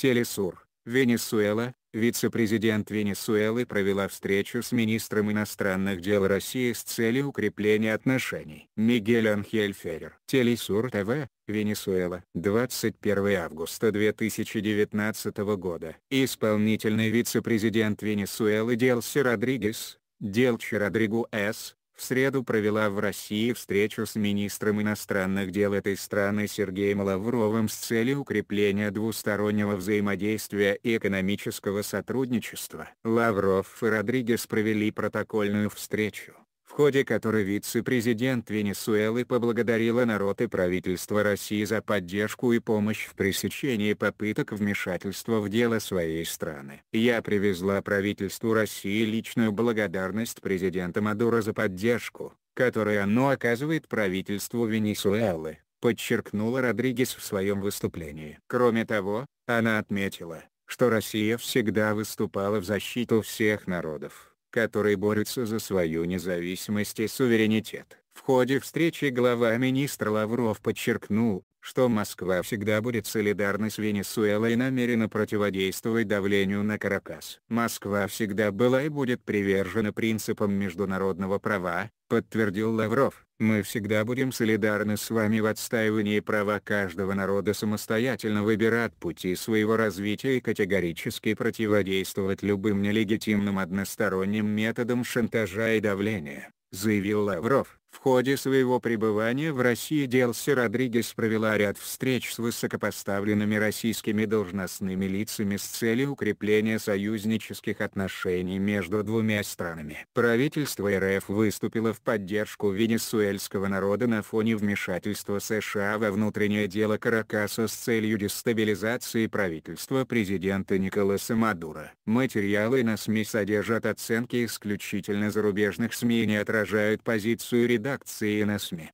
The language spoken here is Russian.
Телесур, Венесуэла, вице-президент Венесуэлы провела встречу с министром иностранных дел России с целью укрепления отношений. Мигель Анхель Феррер. Телесур ТВ, Венесуэла. 21 августа 2019 года. Исполнительный вице-президент Венесуэлы Делси Родригес, Делчи Родригу С в среду провела в России встречу с министром иностранных дел этой страны Сергеем Лавровым с целью укрепления двустороннего взаимодействия и экономического сотрудничества. Лавров и Родригес провели протокольную встречу в ходе которой вице-президент Венесуэлы поблагодарила народ и правительство России за поддержку и помощь в пресечении попыток вмешательства в дело своей страны. Я привезла правительству России личную благодарность президента Мадуро за поддержку, которую оно оказывает правительству Венесуэлы, подчеркнула Родригес в своем выступлении. Кроме того, она отметила, что Россия всегда выступала в защиту всех народов которые борются за свою независимость и суверенитет. В ходе встречи глава министра Лавров подчеркнул, что Москва всегда будет солидарна с Венесуэлой и намерена противодействовать давлению на Каракас. Москва всегда была и будет привержена принципам международного права, подтвердил Лавров. Мы всегда будем солидарны с вами в отстаивании права каждого народа самостоятельно выбирать пути своего развития и категорически противодействовать любым нелегитимным односторонним методам шантажа и давления, заявил Лавров. В ходе своего пребывания в России Делси Родригес провела ряд встреч с высокопоставленными российскими должностными лицами с целью укрепления союзнических отношений между двумя странами. Правительство РФ выступило в поддержку венесуэльского народа на фоне вмешательства США во внутреннее дело Каракаса с целью дестабилизации правительства президента Николаса Мадура. Материалы на СМИ содержат оценки исключительно зарубежных СМИ и не отражают позицию редакции редакции на СМИ.